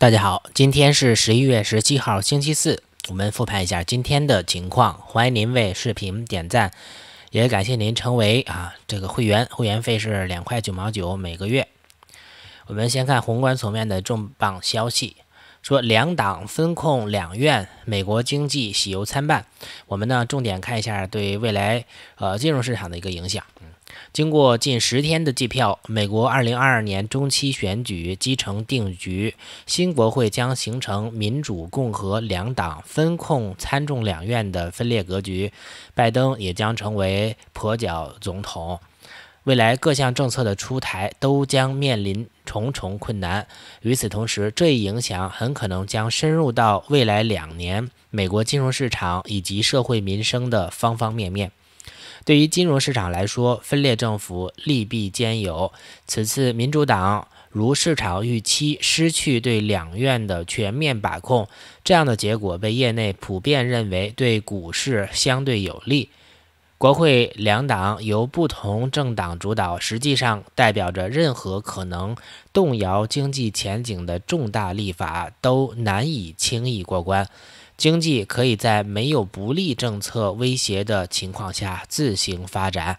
大家好，今天是十一月十七号，星期四。我们复盘一下今天的情况，欢迎您为视频点赞，也感谢您成为啊这个会员，会员费是两块九毛九每个月。我们先看宏观层面的重磅消息，说两党分控两院，美国经济喜忧参半。我们呢重点看一下对未来呃金融市场的一个影响。经过近十天的计票，美国2022年中期选举基成定局，新国会将形成民主、共和两党分控参众两院的分裂格局，拜登也将成为跛脚总统。未来各项政策的出台都将面临重重困难。与此同时，这一影响很可能将深入到未来两年美国金融市场以及社会民生的方方面面。对于金融市场来说，分裂政府利弊兼有。此次民主党如市场预期失去对两院的全面把控，这样的结果被业内普遍认为对股市相对有利。国会两党由不同政党主导，实际上代表着任何可能动摇经济前景的重大立法都难以轻易过关。经济可以在没有不利政策威胁的情况下自行发展。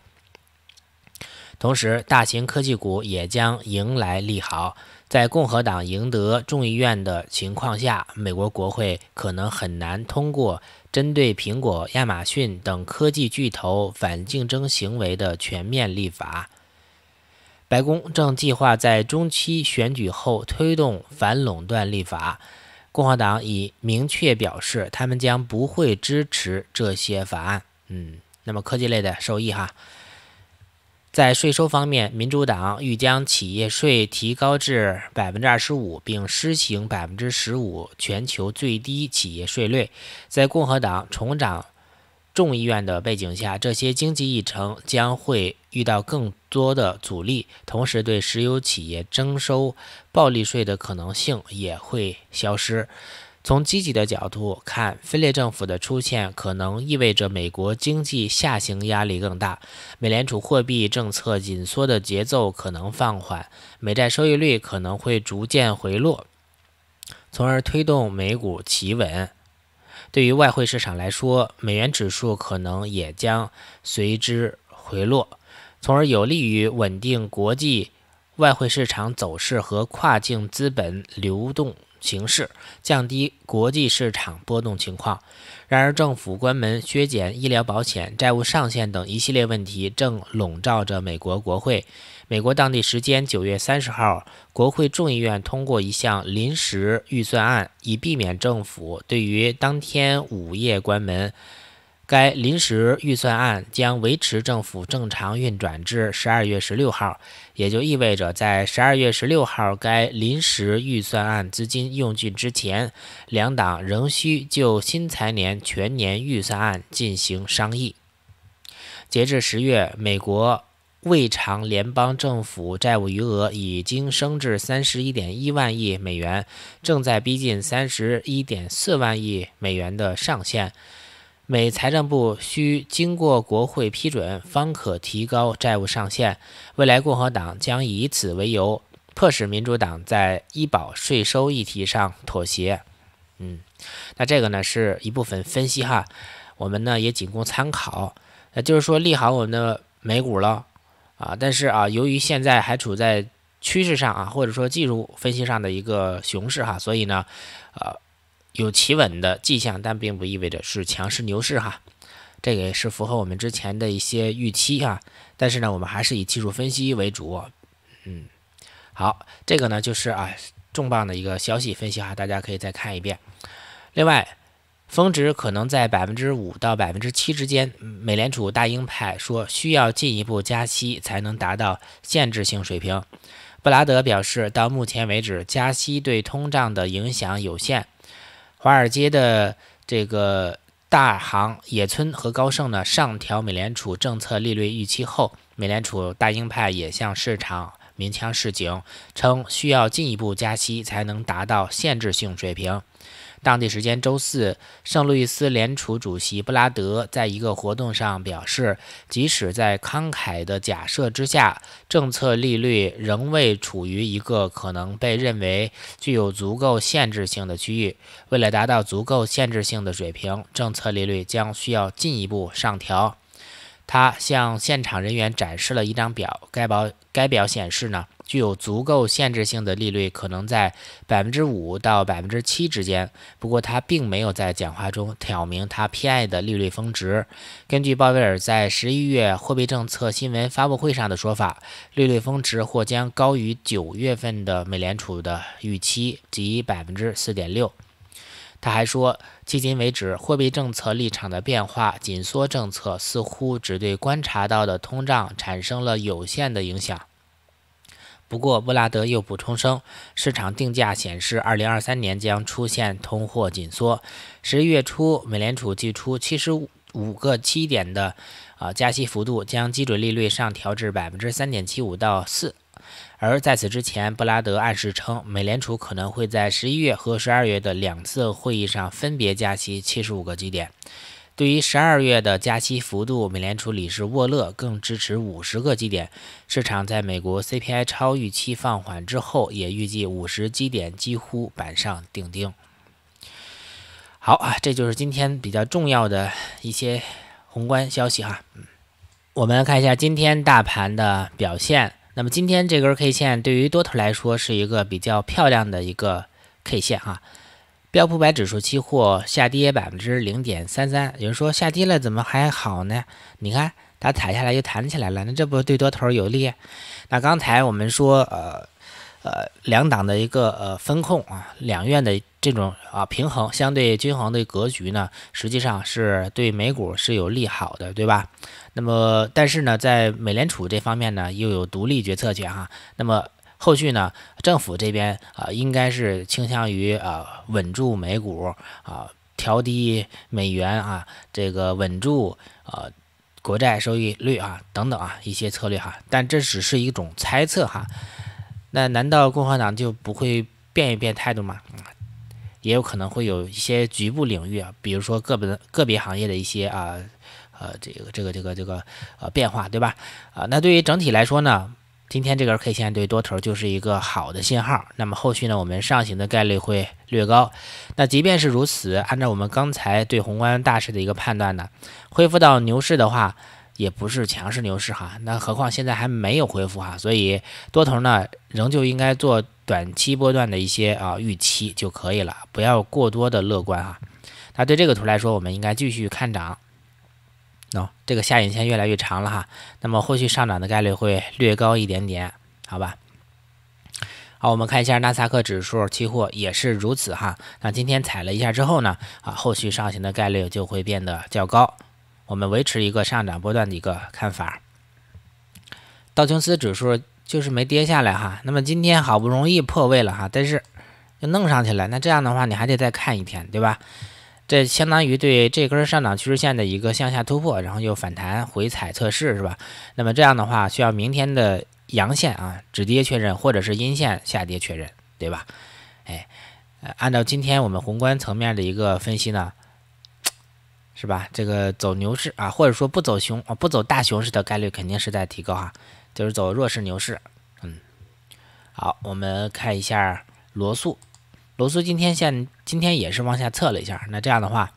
同时，大型科技股也将迎来利好。在共和党赢得众议院的情况下，美国国会可能很难通过针对苹果、亚马逊等科技巨头反竞争行为的全面立法。白宫正计划在中期选举后推动反垄断立法。共和党已明确表示，他们将不会支持这些法案。嗯，那么科技类的受益哈，在税收方面，民主党欲将企业税提高至百分之二十五，并施行百分之十五全球最低企业税率。在共和党重掌众议院的背景下，这些经济议程将会遇到更。多的阻力，同时对石油企业征收暴利税的可能性也会消失。从积极的角度看，分裂政府的出现可能意味着美国经济下行压力更大，美联储货币政策紧缩的节奏可能放缓，美债收益率可能会逐渐回落，从而推动美股企稳。对于外汇市场来说，美元指数可能也将随之回落。从而有利于稳定国际外汇市场走势和跨境资本流动形势，降低国际市场波动情况。然而，政府关门、削减医疗保险、债务上限等一系列问题正笼罩着美国国会。美国当地时间九月三十号，国会众议院通过一项临时预算案，以避免政府对于当天午夜关门。该临时预算案将维持政府正常运转至十二月十六号，也就意味着在十二月十六号该临时预算案资金用尽之前，两党仍需就新财年全年预算案进行商议。截至十月，美国未偿联邦政府债务余额已经升至三十一点一万亿美元，正在逼近三十一点四万亿美元的上限。美财政部需经过国会批准，方可提高债务上限。未来共和党将以此为由，迫使民主党在医保税收议题上妥协。嗯，那这个呢是一部分分析哈，我们呢也仅供参考。也就是说，利好我们的美股了啊。但是啊，由于现在还处在趋势上啊，或者说技术分析上的一个熊市哈，所以呢，呃。有企稳的迹象，但并不意味着是强势牛市哈。这个也是符合我们之前的一些预期啊。但是呢，我们还是以技术分析为主。嗯，好，这个呢就是啊重磅的一个消息分析哈，大家可以再看一遍。另外，峰值可能在百分之五到百分之七之间。美联储大鹰派说需要进一步加息才能达到限制性水平。布拉德表示，到目前为止，加息对通胀的影响有限。华尔街的这个大行野村和高盛呢，上调美联储政策利率预期后，美联储大鹰派也向市场。鸣枪示警，称需要进一步加息才能达到限制性水平。当地时间周四，圣路易斯联储主席布拉德在一个活动上表示，即使在慷慨的假设之下，政策利率仍未处于一个可能被认为具有足够限制性的区域。为了达到足够限制性的水平，政策利率将需要进一步上调。他向现场人员展示了一张表，该表。该表显示呢，具有足够限制性的利率可能在百分之五到百分之七之间。不过，他并没有在讲话中挑明他偏爱的利率峰值。根据鲍威尔在十一月货币政策新闻发布会上的说法，利率峰值或将高于九月份的美联储的预期，即百分之四点六。他还说，迄今为止，货币政策立场的变化、紧缩政策似乎只对观察到的通胀产生了有限的影响。不过，布拉德又补充称，市场定价显示，2023年将出现通货紧缩。十一月初，美联储寄出七十五个基点的，啊加息幅度，将基准利率上调至百分之三点七五到四。而在此之前，布拉德暗示称，美联储可能会在十一月和十二月的两次会议上分别加息七十五个基点。对于十二月的加息幅度，美联储理事沃勒更支持五十个基点。市场在美国 CPI 超预期放缓之后，也预计五十基点几乎板上钉钉。好啊，这就是今天比较重要的一些宏观消息哈。我们看一下今天大盘的表现。那么今天这根 K 线对于多头来说是一个比较漂亮的一个 K 线啊，标普百指数期货下跌百分之零点三三，有人说下跌了怎么还好呢？你看它踩下来又弹起来了，那这不对多头有利？那刚才我们说呃呃两党的一个呃分控啊，两院的。这种啊平衡相对均衡的格局呢，实际上是对美股是有利好的，对吧？那么，但是呢，在美联储这方面呢，又有独立决策权哈。那么后续呢，政府这边啊，应该是倾向于啊稳住美股啊，调低美元啊，这个稳住啊国债收益率啊等等啊一些策略哈。但这只是一种猜测哈。那难道共和党就不会变一变态度吗？也有可能会有一些局部领域啊，比如说个别个别行业的一些啊，呃，这个这个这个这个呃变化，对吧？啊，那对于整体来说呢，今天这根 K 线对多头就是一个好的信号。那么后续呢，我们上行的概率会略高。那即便是如此，按照我们刚才对宏观大势的一个判断呢，恢复到牛市的话，也不是强势牛市哈。那何况现在还没有恢复哈，所以多头呢，仍旧应该做。短期波段的一些啊预期就可以了，不要过多的乐观啊。那对这个图来说，我们应该继续看涨。喏，这个下影线越来越长了哈，那么后续上涨的概率会略高一点点，好吧？好，我们看一下纳萨克指数期货也是如此哈。那今天踩了一下之后呢，啊，后续上行的概率就会变得较高，我们维持一个上涨波段的一个看法。道琼斯指数。就是没跌下来哈，那么今天好不容易破位了哈，但是又弄上去了，那这样的话你还得再看一天，对吧？这相当于对这根上涨趋势线的一个向下突破，然后又反弹回踩测试，是吧？那么这样的话需要明天的阳线啊止跌确认，或者是阴线下跌确认，对吧？哎，按照今天我们宏观层面的一个分析呢，是吧？这个走牛市啊，或者说不走熊啊，不走大熊市的概率肯定是在提高哈。就是走弱势牛市，嗯，好，我们看一下罗素，罗素今天现今天也是往下测了一下，那这样的话，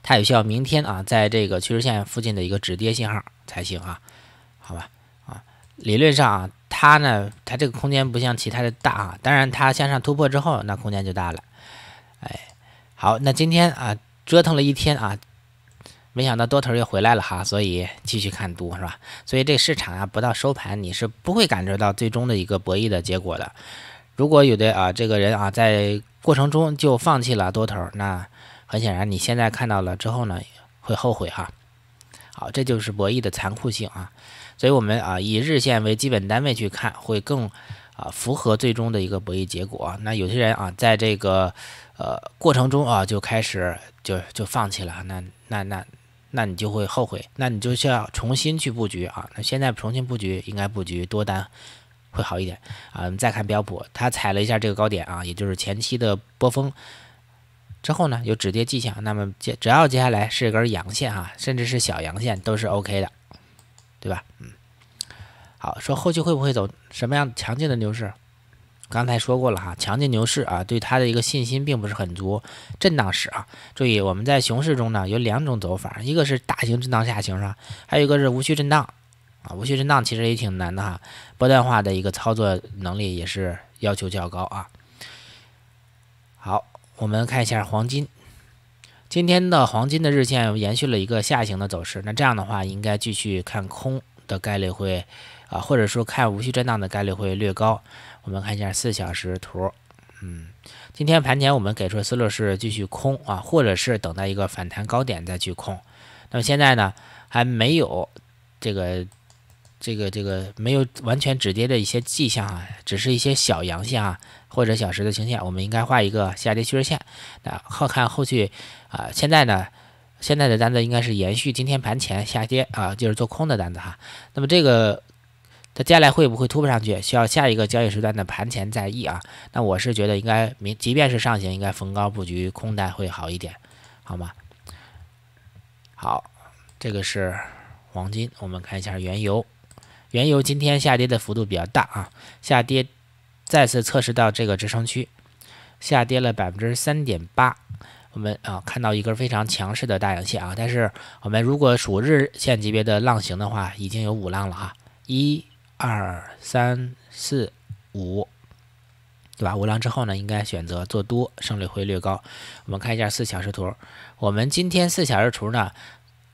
它也需要明天啊，在这个趋势线附近的一个止跌信号才行啊，好吧，啊，理论上啊，它呢，它这个空间不像其他的大啊，当然它向上突破之后，那空间就大了，哎，好，那今天啊，折腾了一天啊。没想到多头又回来了哈，所以继续看多是吧？所以这市场啊，不到收盘你是不会感觉到最终的一个博弈的结果的。如果有的啊，这个人啊在过程中就放弃了多头，那很显然你现在看到了之后呢，会后悔哈。好，这就是博弈的残酷性啊。所以我们啊以日线为基本单位去看，会更啊符合最终的一个博弈结果。那有些人啊在这个呃过程中啊就开始就就放弃了，那那那。那你就会后悔，那你就需要重新去布局啊。那现在重新布局，应该布局多单会好一点啊。你再看标普，它踩了一下这个高点啊，也就是前期的波峰之后呢，有止跌迹象。那么接只要接下来是一根阳线啊，甚至是小阳线，都是 OK 的，对吧？嗯，好，说后期会不会走什么样强劲的牛市？刚才说过了哈，强劲牛市啊，对它的一个信心并不是很足，震荡市啊，注意我们在熊市中呢有两种走法，一个是大型震荡下行是吧？还有一个是无序震荡啊，无序震荡其实也挺难的哈，波段化的一个操作能力也是要求较高啊。好，我们看一下黄金，今天的黄金的日线延续了一个下行的走势，那这样的话应该继续看空的概率会啊，或者说看无序震荡的概率会略高。我们看一下四小时图，嗯，今天盘前我们给出的思路是继续空啊，或者是等待一个反弹高点再去空。那么现在呢，还没有这个这个这个没有完全止跌的一些迹象啊，只是一些小阳线啊或者小时的形线，我们应该画一个下跌趋势线。那后看后续啊，现在呢，现在的单子应该是延续今天盘前下跌啊，就是做空的单子哈。那么这个。它接下来会不会突破上去？需要下一个交易时段的盘前再议啊。那我是觉得应该明，即便是上行，应该逢高布局空单会好一点，好吗？好，这个是黄金，我们看一下原油。原油今天下跌的幅度比较大啊，下跌再次测试到这个支撑区，下跌了百分之三点八。我们啊看到一根非常强势的大阳线啊，但是我们如果数日线级别的浪形的话，已经有五浪了啊，一。二三四五，对吧？五浪之后呢，应该选择做多，胜率会略高。我们看一下四小时图，我们今天四小时图呢，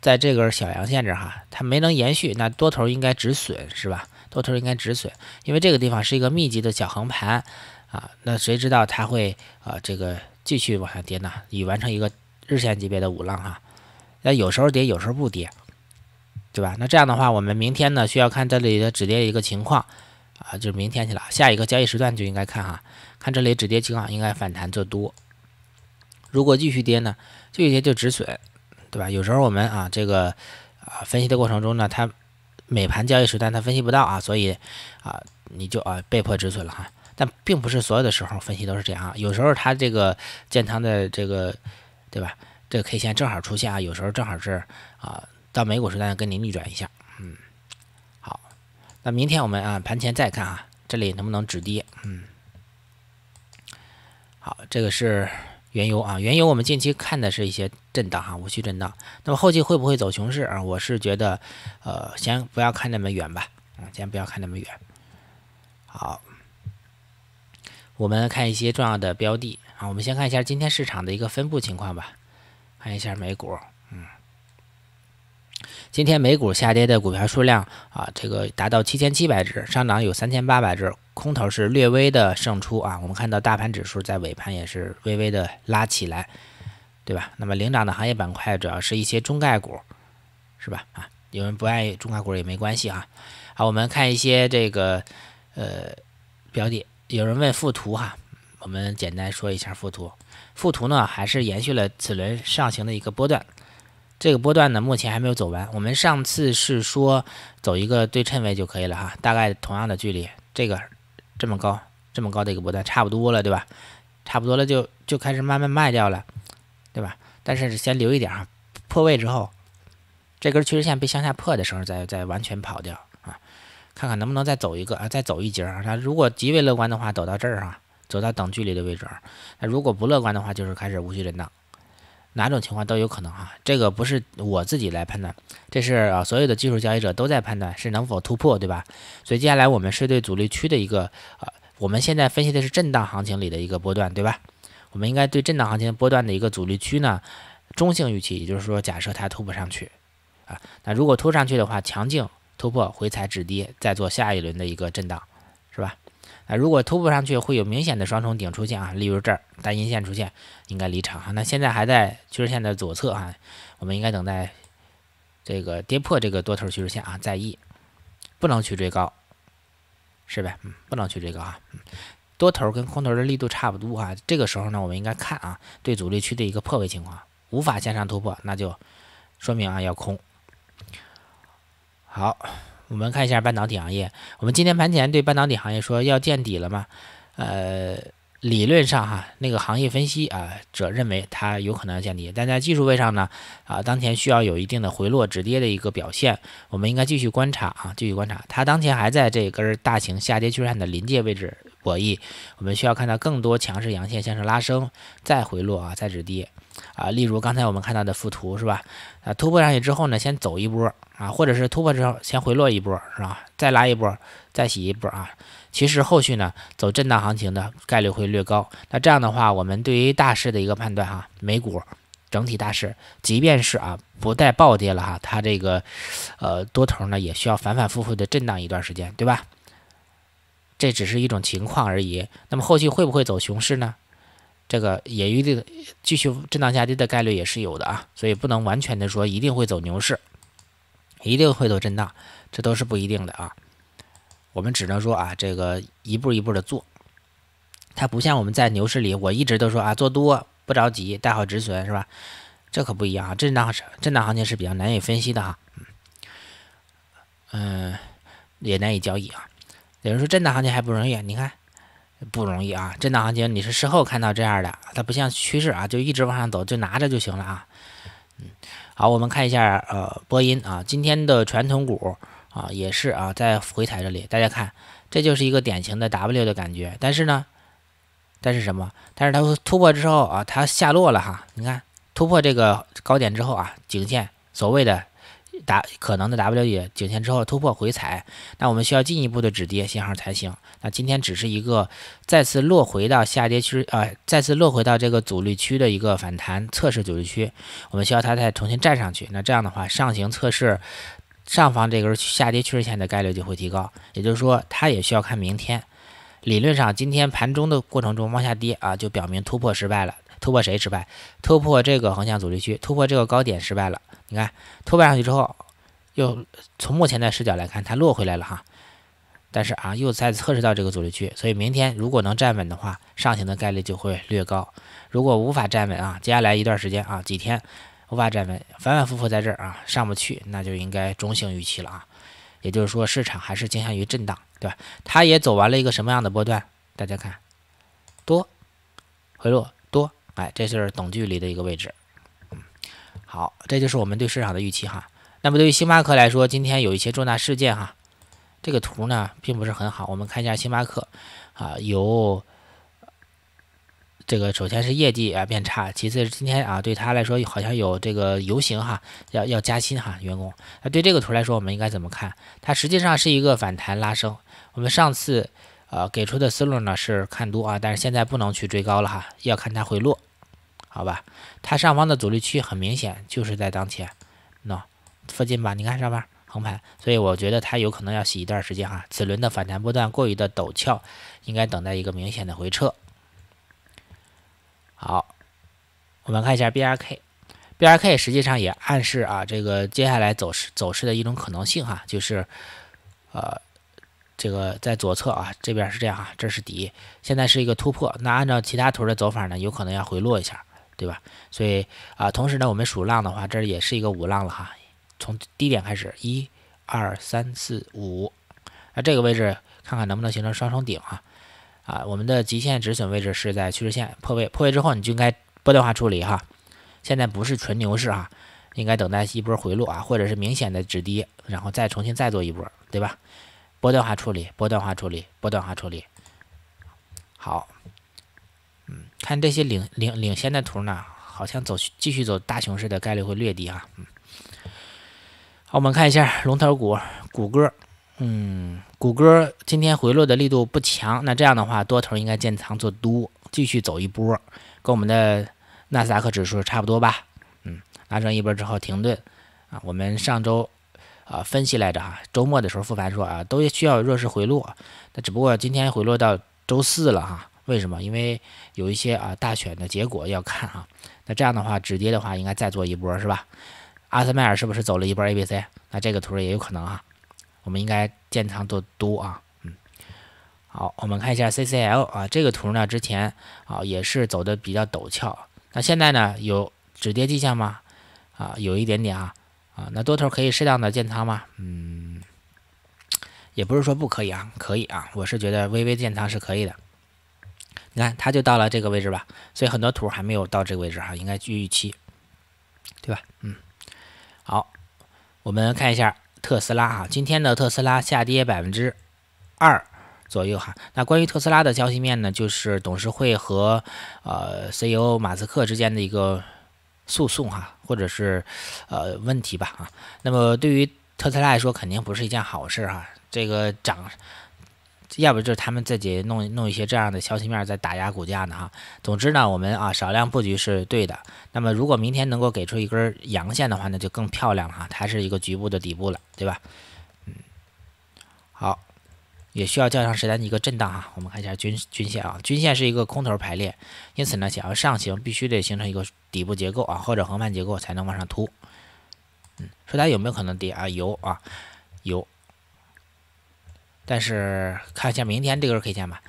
在这根小阳线这哈，它没能延续，那多头应该止损是吧？多头应该止损，因为这个地方是一个密集的小横盘啊。那谁知道它会啊这个继续往下跌呢？已完成一个日线级别的五浪哈，那有时候跌，有时候不跌。对吧？那这样的话，我们明天呢需要看这里的止跌一个情况，啊，就是明天去了，下一个交易时段就应该看哈，看这里止跌情况，应该反弹做多。如果继续跌呢，继续跌就止损，对吧？有时候我们啊这个啊分析的过程中呢，它每盘交易时段它分析不到啊，所以啊你就啊被迫止损了哈。但并不是所有的时候分析都是这样，啊，有时候它这个建仓的这个，对吧？这个 K 线正好出现啊，有时候正好是啊。到美股时代，跟您逆转一下，嗯，好，那明天我们啊，盘前再看啊，这里能不能止跌？嗯，好，这个是原油啊，原油我们近期看的是一些震荡哈，无序震荡，那么后期会不会走熊市啊？我是觉得，呃，先不要看那么远吧，啊，先不要看那么远。好，我们看一些重要的标的啊，我们先看一下今天市场的一个分布情况吧，看一下美股。今天美股下跌的股票数量啊，这个达到七千七百只，上涨有三千八百只，空头是略微的胜出啊。我们看到大盘指数在尾盘也是微微的拉起来，对吧？那么领涨的行业板块主要是一些中概股，是吧？啊，有人不爱中概股也没关系啊。好，我们看一些这个呃标的，有人问附图哈，我们简单说一下附图，附图呢还是延续了此轮上行的一个波段。这个波段呢，目前还没有走完。我们上次是说走一个对称位就可以了哈，大概同样的距离，这个这么高，这么高的一个波段差不多了，对吧？差不多了就就开始慢慢卖掉了，对吧？但是先留一点哈，破位之后，这根趋势线被向下破的时候，再再完全跑掉啊，看看能不能再走一个啊，再走一节啊。那如果极为乐观的话，走到这儿啊，走到等距离的位置啊。那如果不乐观的话，就是开始无序震荡。哪种情况都有可能哈，这个不是我自己来判断，这是啊所有的技术交易者都在判断是能否突破，对吧？所以接下来我们是对阻力区的一个啊，我们现在分析的是震荡行情里的一个波段，对吧？我们应该对震荡行情波段的一个阻力区呢中性预期，也就是说假设它突破上去啊，那如果突破上去的话，强劲突破回踩止跌，再做下一轮的一个震荡，是吧？啊，如果突破上去，会有明显的双重顶出现啊，例如这儿单阴线出现，应该离场啊。那现在还在趋势线的左侧啊，我们应该等待这个跌破这个多头趋势线啊再议，不能去追高，是呗？嗯，不能去追高啊。多头跟空头的力度差不多啊，这个时候呢，我们应该看啊，对阻力区的一个破位情况，无法向上突破，那就说明啊要空。好。我们看一下半导体行业。我们今天盘前对半导体行业说要见底了吗？呃，理论上哈，那个行业分析啊，者认为它有可能要见底，但在技术位上呢，啊，当前需要有一定的回落止跌的一个表现，我们应该继续观察啊，继续观察。它当前还在这根大型下跌趋势线的临界位置。博弈，我们需要看到更多强势阳线向上拉升，再回落啊，再止跌啊。例如刚才我们看到的附图是吧？啊，突破上去之后呢，先走一波啊，或者是突破之后先回落一波是吧？再拉一波，再洗一波啊。其实后续呢，走震荡行情的概率会略高。那这样的话，我们对于大势的一个判断哈，美股整体大势，即便是啊不带暴跌了哈，它这个呃多头呢也需要反反复复的震荡一段时间，对吧？这只是一种情况而已。那么后续会不会走熊市呢？这个也一定继续震荡下跌的概率也是有的啊，所以不能完全的说一定会走牛市，一定会走震荡，这都是不一定的啊。我们只能说啊，这个一步一步的做。它不像我们在牛市里，我一直都说啊，做多不着急，带好止损是吧？这可不一样啊，震荡是震荡行情是比较难以分析的哈，嗯，也难以交易啊。有人说震荡行情还不容易，啊？你看不容易啊！震荡行情你是事后看到这样的，它不像趋势啊，就一直往上走，就拿着就行了啊。嗯，好，我们看一下呃波音啊，今天的传统股啊也是啊，在回踩这里，大家看这就是一个典型的 W 的感觉，但是呢，但是什么？但是它突破之后啊，它下落了哈，你看突破这个高点之后啊，颈线所谓的。达可能的 WJ 颈线之后突破回踩，那我们需要进一步的止跌信号才行。那今天只是一个再次落回到下跌区，呃，再次落回到这个阻力区的一个反弹测试阻力区，我们需要它再重新站上去。那这样的话，上行测试上方这根下跌趋势线的概率就会提高。也就是说，它也需要看明天。理论上，今天盘中的过程中往下跌啊，就表明突破失败了。突破谁失败？突破这个横向阻力区，突破这个高点失败了。你看，突破上去之后，又从目前的视角来看，它落回来了哈。但是啊，又再次测试到这个阻力区，所以明天如果能站稳的话，上行的概率就会略高。如果无法站稳啊，接下来一段时间啊，几天无法站稳，反反复复在这儿啊上不去，那就应该中性预期了啊。也就是说，市场还是倾向于震荡，对吧？它也走完了一个什么样的波段？大家看，多回落多，哎，这就是等距离的一个位置。好，这就是我们对市场的预期哈。那么对于星巴克来说，今天有一些重大事件哈。这个图呢并不是很好，我们看一下星巴克啊，有这个首先是业绩啊变差，其次是今天啊对他来说好像有这个游行哈，要要加薪哈员工。那对这个图来说，我们应该怎么看？它实际上是一个反弹拉升。我们上次呃给出的思路呢是看多啊，但是现在不能去追高了哈，要看它回落。好吧，它上方的阻力区很明显，就是在当前那附近吧？你看上面横盘，所以我觉得它有可能要洗一段儿时间哈。此轮的反弹波段过于的陡峭，应该等待一个明显的回撤。好，我们看一下 BRK，BRK 实际上也暗示啊，这个接下来走势走势的一种可能性哈，就是呃，这个在左侧啊这边是这样啊，这是底，现在是一个突破，那按照其他图的走法呢，有可能要回落一下。对吧？所以啊，同时呢，我们数浪的话，这也是一个五浪了哈。从低点开始，一、二、三、四、五，那这个位置看看能不能形成双重顶哈。啊，我们的极限止损位置是在趋势线破位，破位之后你就应该波段化处理哈。现在不是纯牛市啊，应该等待一波回落啊，或者是明显的止跌，然后再重新再做一波，对吧？波段化处理，波段化处理，波段化处理。好。嗯，看这些领领领先的图呢，好像走继续走大熊市的概率会略低啊。嗯，好，我们看一下龙头股谷歌，嗯，谷歌今天回落的力度不强，那这样的话多头应该建仓做多，继续走一波，跟我们的纳斯达克指数差不多吧。嗯，拉升一波之后停顿啊，我们上周啊分析来着哈，周末的时候复盘说啊都需要弱势回落，那只不过今天回落到周四了哈。为什么？因为有一些啊，大选的结果要看啊。那这样的话，止跌的话，应该再做一波，是吧？阿斯麦尔是不是走了一波 A、B、C？那这个图也有可能啊。我们应该建仓做多啊。嗯，好，我们看一下 CCL 啊，这个图呢，之前啊也是走的比较陡峭。那现在呢，有止跌迹象吗？啊，有一点点啊。啊，那多头可以适当的建仓吗？嗯，也不是说不可以啊，可以啊。我是觉得微微建仓是可以的。你看，它就到了这个位置吧，所以很多图还没有到这个位置哈，应该去预期，对吧？嗯，好，我们看一下特斯拉哈，今天的特斯拉下跌百分之二左右哈。那关于特斯拉的消息面呢，就是董事会和呃 CEO 马斯克之间的一个诉讼哈，或者是呃问题吧啊。那么对于特斯拉来说，肯定不是一件好事哈，这个涨。要不就是他们自己弄弄一些这样的消息面在打压股价呢哈，总之呢，我们啊少量布局是对的。那么如果明天能够给出一根阳线的话那就更漂亮了哈，它是一个局部的底部了，对吧？嗯，好，也需要较长时间的一个震荡哈。我们看一下均均线啊，均线是一个空头排列，因此呢，想要上行必须得形成一个底部结构啊或者横盘结构才能往上突。嗯，说它有没有可能跌啊？有啊，有。但是看一下明天这根 K 线吧，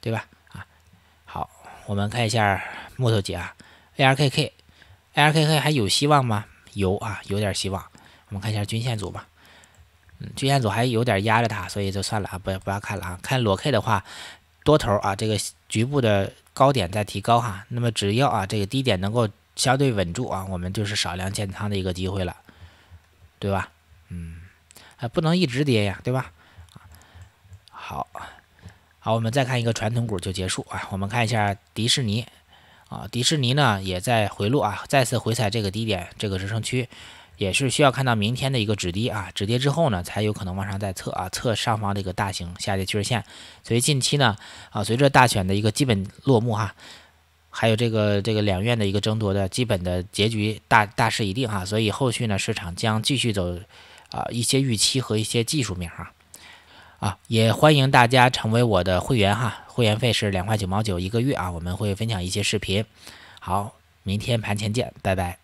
对吧？啊，好，我们看一下木头姐啊，ARKK，ARKK 还有希望吗？有啊，有点希望。我们看一下均线组吧，嗯，均线组还有点压着它，所以就算了啊，不要不要看了啊。看裸 K 的话，多头啊，这个局部的高点在提高哈，那么只要啊这个低点能够相对稳住啊，我们就是少量建仓的一个机会了，对吧？嗯，啊，不能一直跌呀，对吧？好好，我们再看一个传统股就结束啊。我们看一下迪士尼啊，迪士尼呢也在回落啊，再次回踩这个低点，这个支撑区也是需要看到明天的一个止跌啊，止跌之后呢，才有可能往上再测啊，测上方的一个大型下跌趋势线。所以近期呢啊，随着大选的一个基本落幕哈，还有这个这个两院的一个争夺的基本的结局大大势已定哈，所以后续呢市场将继续走啊一些预期和一些技术面哈。啊，也欢迎大家成为我的会员哈，会员费是两块九毛九一个月啊，我们会分享一些视频。好，明天盘前见，拜拜。